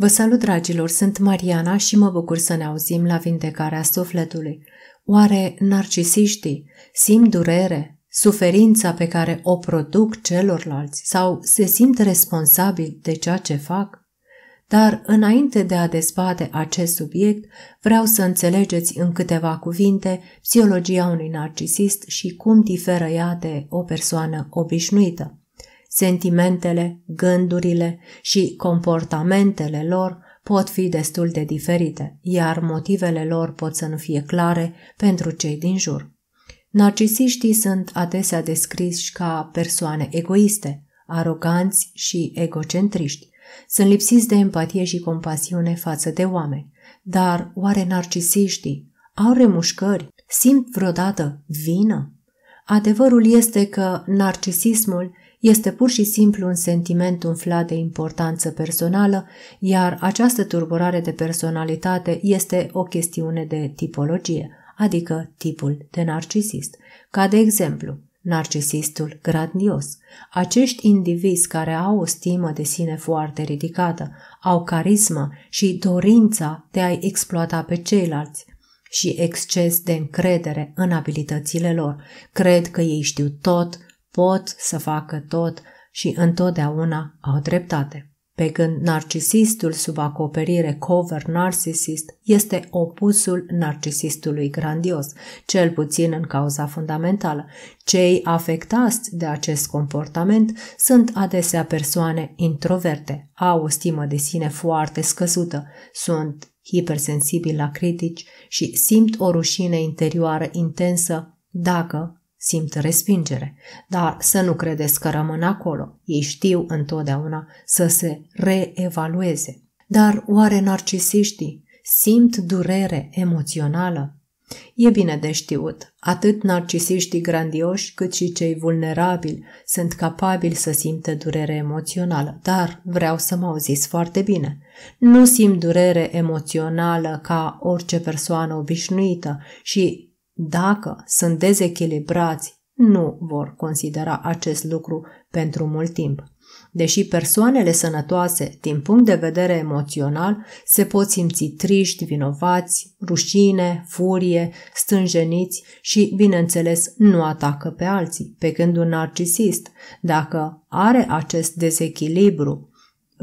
Vă salut, dragilor! Sunt Mariana și mă bucur să ne auzim la vindecarea sufletului. Oare narcisiștii simt durere, suferința pe care o produc celorlalți sau se simt responsabili de ceea ce fac? Dar înainte de a dezbate acest subiect, vreau să înțelegeți în câteva cuvinte psihologia unui narcisist și cum diferă ea de o persoană obișnuită sentimentele, gândurile și comportamentele lor pot fi destul de diferite, iar motivele lor pot să nu fie clare pentru cei din jur. Narcisiștii sunt adesea descriși ca persoane egoiste, aroganți și egocentriști. Sunt lipsiți de empatie și compasiune față de oameni. Dar oare narcisiștii au remușcări? Simt vreodată vină? Adevărul este că narcisismul este pur și simplu un sentiment umflat de importanță personală, iar această turburare de personalitate este o chestiune de tipologie, adică tipul de narcisist. Ca de exemplu, narcisistul grandios. Acești indivizi care au o stimă de sine foarte ridicată, au carismă și dorința de a-i exploata pe ceilalți și exces de încredere în abilitățile lor. Cred că ei știu tot, pot să facă tot și întotdeauna au dreptate. Pe când narcisistul sub acoperire cover narcisist este opusul narcisistului grandios, cel puțin în cauza fundamentală. Cei afectați de acest comportament sunt adesea persoane introverte, au o stimă de sine foarte scăzută, sunt hipersensibili la critici și simt o rușine interioară intensă dacă Simt respingere, dar să nu credeți că rămân acolo. Ei știu întotdeauna să se reevalueze. Dar oare narcisiștii simt durere emoțională? E bine de știut, atât narcisiștii grandioși cât și cei vulnerabili sunt capabili să simtă durere emoțională, dar vreau să mă auziți foarte bine. Nu simt durere emoțională ca orice persoană obișnuită și dacă sunt dezechilibrați, nu vor considera acest lucru pentru mult timp. Deși persoanele sănătoase, din punct de vedere emoțional, se pot simți triști, vinovați, rușine, furie, stânjeniți și, bineînțeles, nu atacă pe alții, pe când un narcisist, dacă are acest dezechilibru,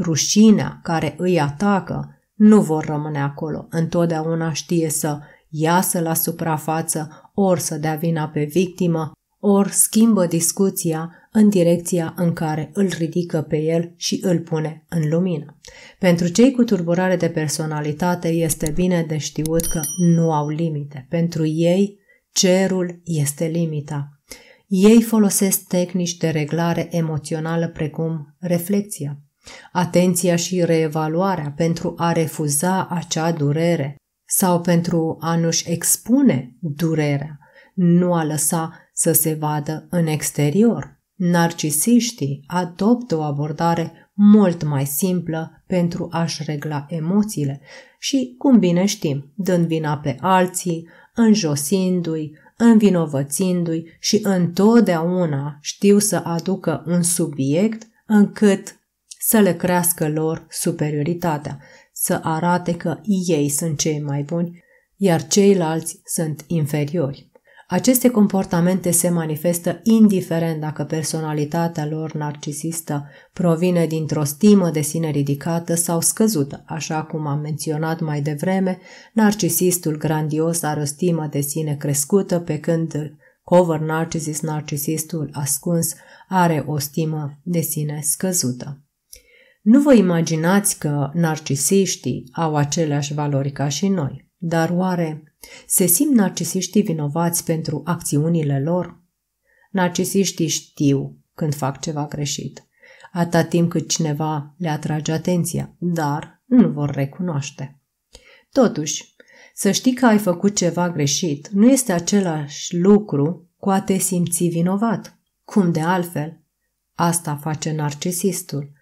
rușinea care îi atacă, nu vor rămâne acolo. Întotdeauna știe să iasă la suprafață, ori să dea vina pe victimă, ori schimbă discuția în direcția în care îl ridică pe el și îl pune în lumină. Pentru cei cu turburare de personalitate este bine de știut că nu au limite. Pentru ei, cerul este limita. Ei folosesc tehnici de reglare emoțională precum reflexia, atenția și reevaluarea pentru a refuza acea durere, sau pentru a nu-și expune durerea, nu a lăsa să se vadă în exterior. Narcisiștii adoptă o abordare mult mai simplă pentru a-și regla emoțiile și, cum bine știm, dând vina pe alții, înjosindu-i, învinovățindu-i și întotdeauna știu să aducă un subiect încât să le crească lor superioritatea să arate că ei sunt cei mai buni, iar ceilalți sunt inferiori. Aceste comportamente se manifestă indiferent dacă personalitatea lor narcisistă provine dintr-o stimă de sine ridicată sau scăzută. Așa cum am menționat mai devreme, narcisistul grandios are o stimă de sine crescută, pe când cover narcisist, narcisistul ascuns, are o stimă de sine scăzută. Nu vă imaginați că narcisiștii au aceleași valori ca și noi, dar oare se simt narcisiștii vinovați pentru acțiunile lor? Narcisiștii știu când fac ceva greșit, atâta timp cât cineva le atrage atenția, dar nu vor recunoaște. Totuși, să știi că ai făcut ceva greșit nu este același lucru cu a te simți vinovat. Cum de altfel? Asta face narcisistul.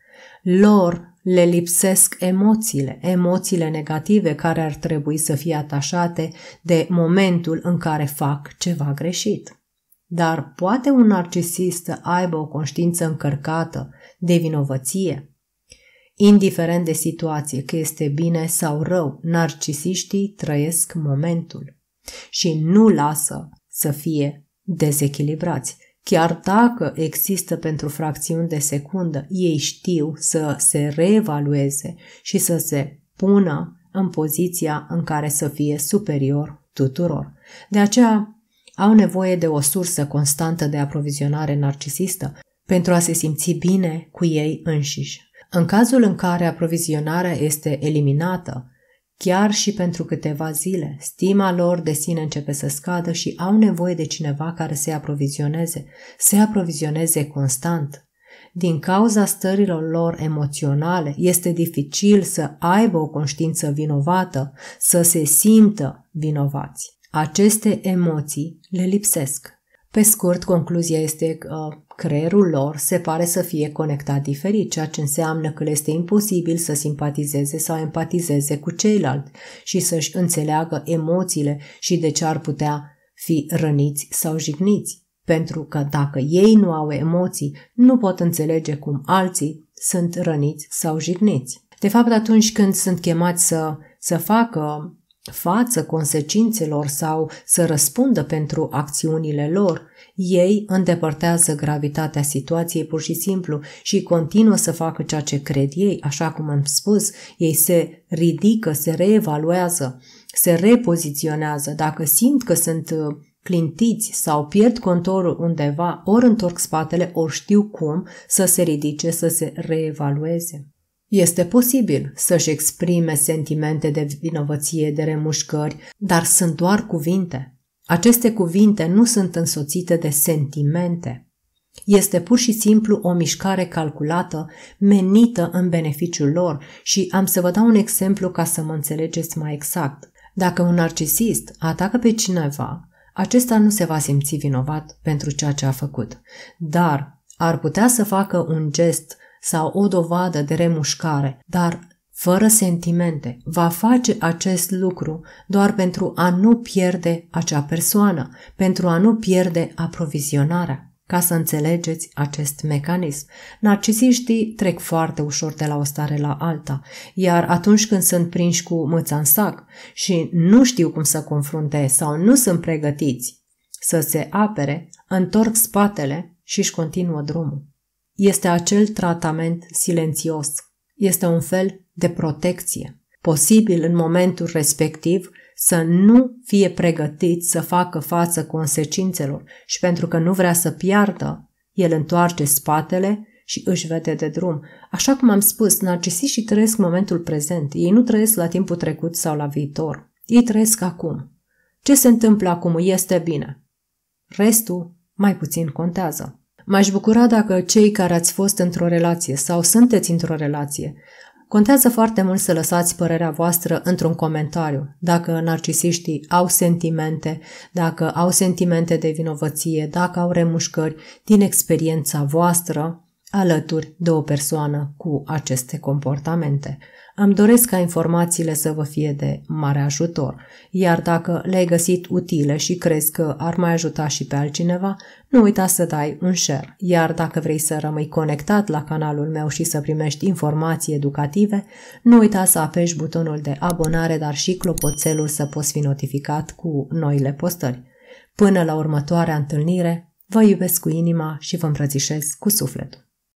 Lor le lipsesc emoțiile, emoțiile negative care ar trebui să fie atașate de momentul în care fac ceva greșit. Dar poate un narcisist să aibă o conștiință încărcată de vinovăție? Indiferent de situație, că este bine sau rău, narcisiștii trăiesc momentul și nu lasă să fie dezechilibrați. Chiar dacă există pentru fracțiuni de secundă, ei știu să se reevalueze și să se pună în poziția în care să fie superior tuturor. De aceea au nevoie de o sursă constantă de aprovizionare narcisistă pentru a se simți bine cu ei înșiși. În cazul în care aprovizionarea este eliminată, Chiar și pentru câteva zile, stima lor de sine începe să scadă și au nevoie de cineva care să-i aprovizioneze, să-i aprovizioneze constant. Din cauza stărilor lor emoționale, este dificil să aibă o conștiință vinovată, să se simtă vinovați. Aceste emoții le lipsesc. Pe scurt, concluzia este că uh, creierul lor se pare să fie conectat diferit, ceea ce înseamnă că le este imposibil să simpatizeze sau empatizeze cu ceilalți și să-și înțeleagă emoțiile și de ce ar putea fi răniți sau jigniți. Pentru că dacă ei nu au emoții, nu pot înțelege cum alții sunt răniți sau jigniți. De fapt, atunci când sunt chemați să, să facă față consecințelor sau să răspundă pentru acțiunile lor, ei îndepărtează gravitatea situației pur și simplu și continuă să facă ceea ce cred ei, așa cum am spus, ei se ridică, se reevaluează, se repoziționează. Dacă simt că sunt uh, clintiți sau pierd contorul undeva, ori întorc spatele, ori știu cum să se ridice, să se reevalueze. Este posibil să-și exprime sentimente de vinovăție, de remușcări, dar sunt doar cuvinte. Aceste cuvinte nu sunt însoțite de sentimente. Este pur și simplu o mișcare calculată, menită în beneficiul lor și am să vă dau un exemplu ca să mă înțelegeți mai exact. Dacă un narcisist atacă pe cineva, acesta nu se va simți vinovat pentru ceea ce a făcut, dar ar putea să facă un gest sau o dovadă de remușcare, dar fără sentimente, va face acest lucru doar pentru a nu pierde acea persoană, pentru a nu pierde aprovizionarea. Ca să înțelegeți acest mecanism, narcisiștii trec foarte ușor de la o stare la alta, iar atunci când sunt prinși cu mâța în sac și nu știu cum să confrunte sau nu sunt pregătiți să se apere, întorc spatele și își continuă drumul. Este acel tratament silențios. Este un fel de protecție. Posibil în momentul respectiv să nu fie pregătit să facă față consecințelor și pentru că nu vrea să piardă, el întoarce spatele și își vede de drum. Așa cum am spus, narcisiștii trăiesc momentul prezent. Ei nu trăiesc la timpul trecut sau la viitor. Ei trăiesc acum. Ce se întâmplă acum este bine. Restul mai puțin contează. M-aș bucura dacă cei care ați fost într-o relație sau sunteți într-o relație Contează foarte mult să lăsați părerea voastră într-un comentariu. Dacă narcisiștii au sentimente, dacă au sentimente de vinovăție, dacă au remușcări din experiența voastră, alături de o persoană cu aceste comportamente. Am doresc ca informațiile să vă fie de mare ajutor, iar dacă le-ai găsit utile și crezi că ar mai ajuta și pe altcineva, nu uita să dai un share. Iar dacă vrei să rămâi conectat la canalul meu și să primești informații educative, nu uita să apeși butonul de abonare, dar și clopoțelul să poți fi notificat cu noile postări. Până la următoarea întâlnire, vă iubesc cu inima și vă îmbrățișez cu sufletul.